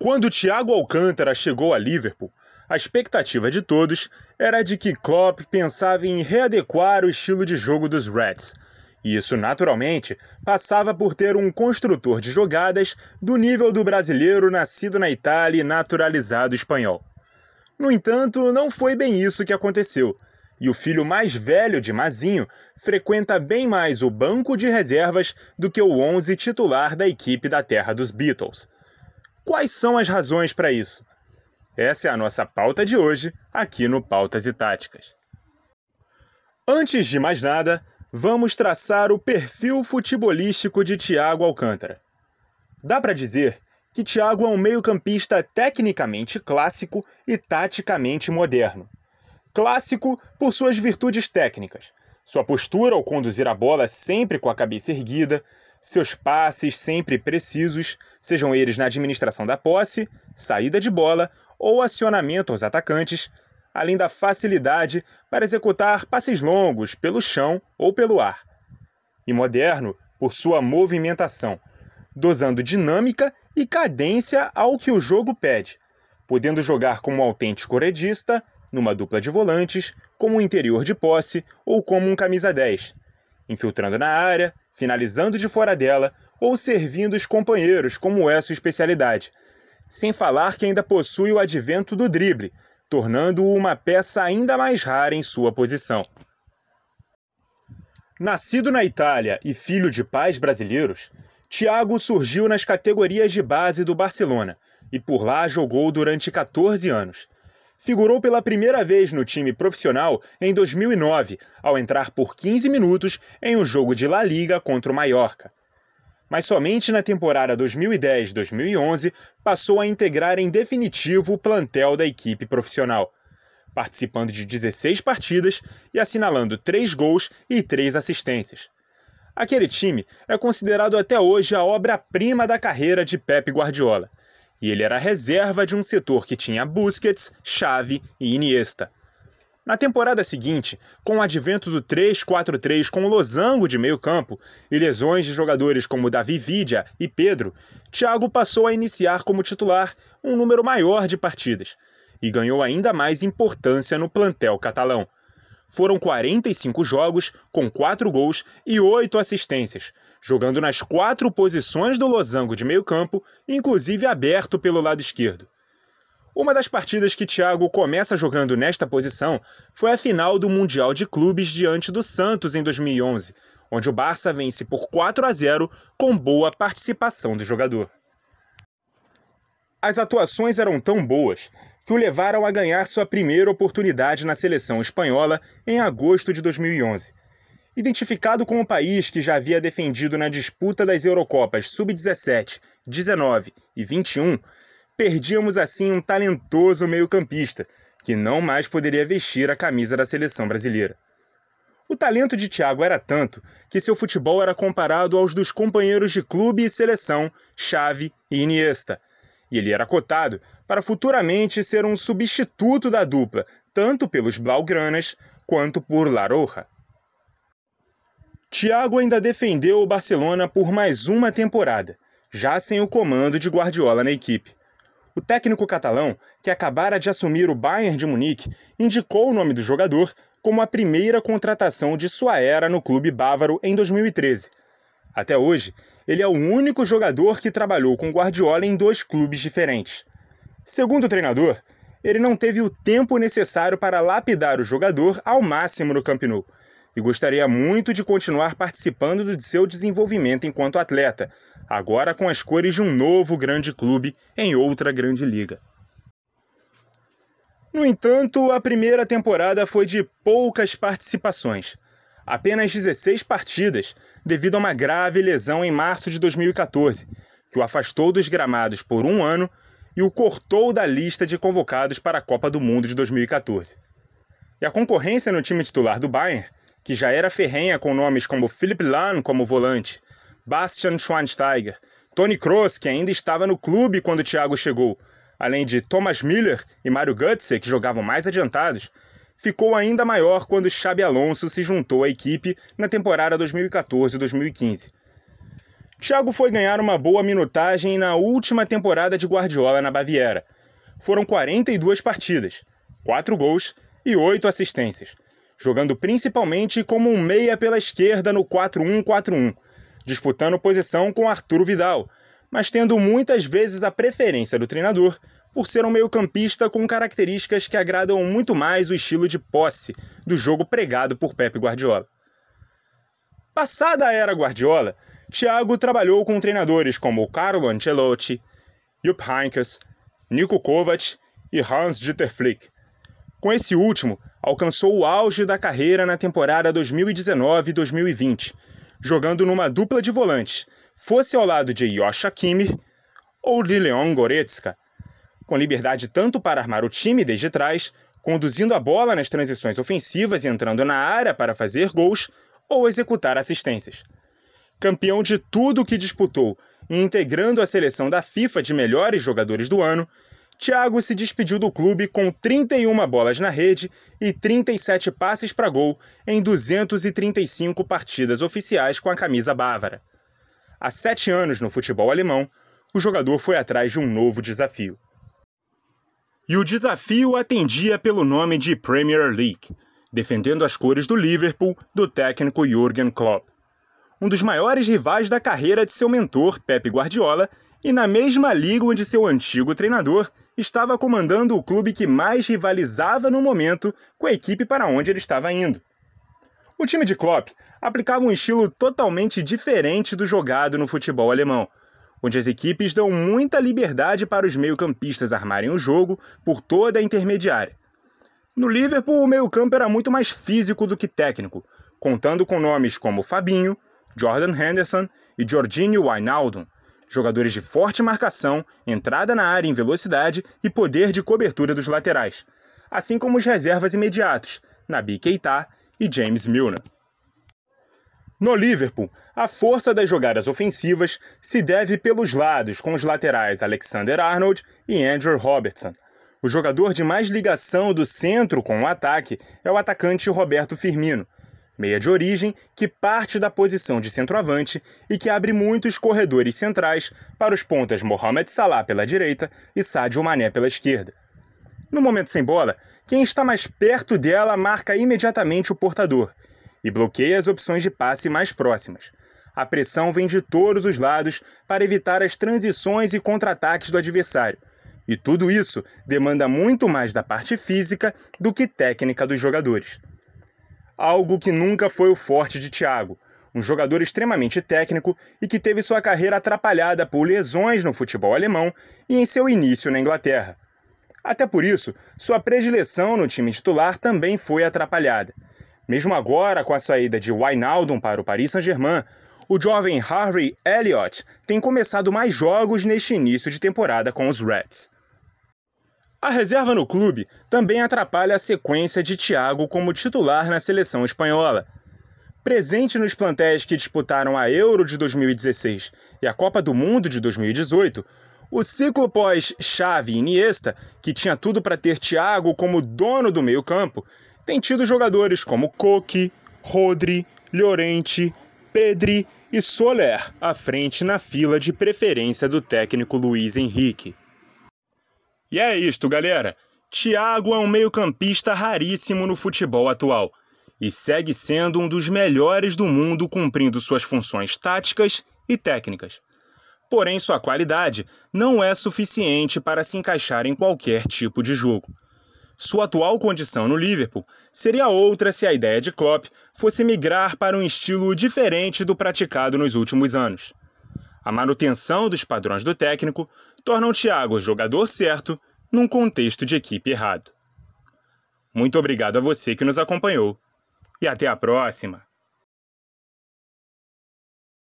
Quando Thiago Alcântara chegou a Liverpool, a expectativa de todos era de que Klopp pensava em readequar o estilo de jogo dos Reds. E isso, naturalmente, passava por ter um construtor de jogadas do nível do brasileiro nascido na Itália e naturalizado espanhol. No entanto, não foi bem isso que aconteceu. E o filho mais velho de Mazinho frequenta bem mais o banco de reservas do que o 11 titular da equipe da terra dos Beatles. Quais são as razões para isso? Essa é a nossa pauta de hoje aqui no Pautas e Táticas. Antes de mais nada, vamos traçar o perfil futebolístico de Thiago Alcântara. Dá para dizer que Thiago é um meio-campista tecnicamente clássico e taticamente moderno. Clássico por suas virtudes técnicas, sua postura ao conduzir a bola sempre com a cabeça erguida, seus passes sempre precisos, sejam eles na administração da posse, saída de bola ou acionamento aos atacantes, além da facilidade para executar passes longos pelo chão ou pelo ar. E moderno por sua movimentação, dosando dinâmica e cadência ao que o jogo pede, podendo jogar como um autêntico redista, numa dupla de volantes, como um interior de posse ou como um camisa 10, infiltrando na área, finalizando de fora dela ou servindo os companheiros, como é sua especialidade. Sem falar que ainda possui o advento do drible, tornando-o uma peça ainda mais rara em sua posição. Nascido na Itália e filho de pais brasileiros, Thiago surgiu nas categorias de base do Barcelona e por lá jogou durante 14 anos figurou pela primeira vez no time profissional em 2009, ao entrar por 15 minutos em um jogo de La Liga contra o Mallorca. Mas somente na temporada 2010-2011 passou a integrar em definitivo o plantel da equipe profissional, participando de 16 partidas e assinalando 3 gols e 3 assistências. Aquele time é considerado até hoje a obra-prima da carreira de Pep Guardiola e ele era reserva de um setor que tinha Busquets, Xavi e Iniesta. Na temporada seguinte, com o advento do 3-4-3 com o losango de meio-campo e lesões de jogadores como Davi Vidia e Pedro, Thiago passou a iniciar como titular um número maior de partidas e ganhou ainda mais importância no plantel catalão. Foram 45 jogos, com 4 gols e 8 assistências, jogando nas quatro posições do losango de meio-campo, inclusive aberto pelo lado esquerdo. Uma das partidas que Thiago começa jogando nesta posição foi a final do Mundial de Clubes diante do Santos em 2011, onde o Barça vence por 4 a 0 com boa participação do jogador. As atuações eram tão boas que o levaram a ganhar sua primeira oportunidade na seleção espanhola em agosto de 2011. Identificado com o país que já havia defendido na disputa das Eurocopas Sub-17, 19 e 21, perdíamos assim um talentoso meio-campista que não mais poderia vestir a camisa da seleção brasileira. O talento de Thiago era tanto que seu futebol era comparado aos dos companheiros de clube e seleção Xavi e Iniesta – e ele era cotado para futuramente ser um substituto da dupla, tanto pelos Blaugranas quanto por La Roja. Thiago ainda defendeu o Barcelona por mais uma temporada, já sem o comando de Guardiola na equipe. O técnico catalão, que acabara de assumir o Bayern de Munique, indicou o nome do jogador como a primeira contratação de sua era no clube bávaro em 2013, até hoje, ele é o único jogador que trabalhou com Guardiola em dois clubes diferentes. Segundo o treinador, ele não teve o tempo necessário para lapidar o jogador ao máximo no Camp Nou e gostaria muito de continuar participando do seu desenvolvimento enquanto atleta, agora com as cores de um novo grande clube em outra grande liga. No entanto, a primeira temporada foi de poucas participações apenas 16 partidas devido a uma grave lesão em março de 2014, que o afastou dos gramados por um ano e o cortou da lista de convocados para a Copa do Mundo de 2014. E a concorrência no time titular do Bayern, que já era ferrenha com nomes como Philipp Lahm como volante, Bastian Schweinsteiger, Tony Kroos, que ainda estava no clube quando Thiago chegou, além de Thomas Miller e Mário Götze, que jogavam mais adiantados, ficou ainda maior quando Xabi Alonso se juntou à equipe na temporada 2014-2015. Thiago foi ganhar uma boa minutagem na última temporada de Guardiola na Baviera. Foram 42 partidas, 4 gols e 8 assistências, jogando principalmente como um meia pela esquerda no 4-1-4-1, disputando posição com Arturo Vidal, mas tendo muitas vezes a preferência do treinador por ser um meio-campista com características que agradam muito mais o estilo de posse do jogo pregado por Pep Guardiola. Passada a era Guardiola, Thiago trabalhou com treinadores como Carlo Ancelotti, Jupp Heynckes, Niko Kovac e Hans-Dieter Flick. Com esse último, alcançou o auge da carreira na temporada 2019-2020, jogando numa dupla de volantes, fosse ao lado de Joshua Kimmich ou de Leon Goretzka, com liberdade tanto para armar o time desde trás, conduzindo a bola nas transições ofensivas e entrando na área para fazer gols ou executar assistências. Campeão de tudo o que disputou e integrando a seleção da FIFA de melhores jogadores do ano, Thiago se despediu do clube com 31 bolas na rede e 37 passes para gol em 235 partidas oficiais com a camisa bávara. Há sete anos no futebol alemão, o jogador foi atrás de um novo desafio e o desafio atendia pelo nome de Premier League, defendendo as cores do Liverpool do técnico Jürgen Klopp. Um dos maiores rivais da carreira de seu mentor, Pepe Guardiola, e na mesma liga onde seu antigo treinador estava comandando o clube que mais rivalizava no momento com a equipe para onde ele estava indo. O time de Klopp aplicava um estilo totalmente diferente do jogado no futebol alemão, onde as equipes dão muita liberdade para os meio-campistas armarem o jogo por toda a intermediária. No Liverpool, o meio-campo era muito mais físico do que técnico, contando com nomes como Fabinho, Jordan Henderson e Jorginho Wijnaldum, jogadores de forte marcação, entrada na área em velocidade e poder de cobertura dos laterais, assim como os reservas imediatos, Nabi Keita e James Milner. No Liverpool, a força das jogadas ofensivas se deve pelos lados com os laterais Alexander Arnold e Andrew Robertson. O jogador de mais ligação do centro com o ataque é o atacante Roberto Firmino, meia de origem que parte da posição de centroavante e que abre muitos corredores centrais para os pontas Mohamed Salah pela direita e Sadio Mané pela esquerda. No momento sem bola, quem está mais perto dela marca imediatamente o portador – e bloqueia as opções de passe mais próximas. A pressão vem de todos os lados para evitar as transições e contra-ataques do adversário. E tudo isso demanda muito mais da parte física do que técnica dos jogadores. Algo que nunca foi o forte de Thiago, um jogador extremamente técnico e que teve sua carreira atrapalhada por lesões no futebol alemão e em seu início na Inglaterra. Até por isso, sua predileção no time titular também foi atrapalhada. Mesmo agora, com a saída de Wijnaldum para o Paris Saint-Germain, o jovem Harry Elliott tem começado mais jogos neste início de temporada com os Reds. A reserva no clube também atrapalha a sequência de Thiago como titular na seleção espanhola. Presente nos plantéis que disputaram a Euro de 2016 e a Copa do Mundo de 2018, o ciclo pós chave e Iniesta, que tinha tudo para ter Thiago como dono do meio-campo, tem tido jogadores como Coque, Rodri, Llorente, Pedri e Soler à frente na fila de preferência do técnico Luiz Henrique. E é isto, galera. Thiago é um meio-campista raríssimo no futebol atual e segue sendo um dos melhores do mundo cumprindo suas funções táticas e técnicas. Porém, sua qualidade não é suficiente para se encaixar em qualquer tipo de jogo. Sua atual condição no Liverpool seria outra se a ideia de Klopp fosse migrar para um estilo diferente do praticado nos últimos anos. A manutenção dos padrões do técnico torna o Thiago o jogador certo num contexto de equipe errado. Muito obrigado a você que nos acompanhou e até a próxima!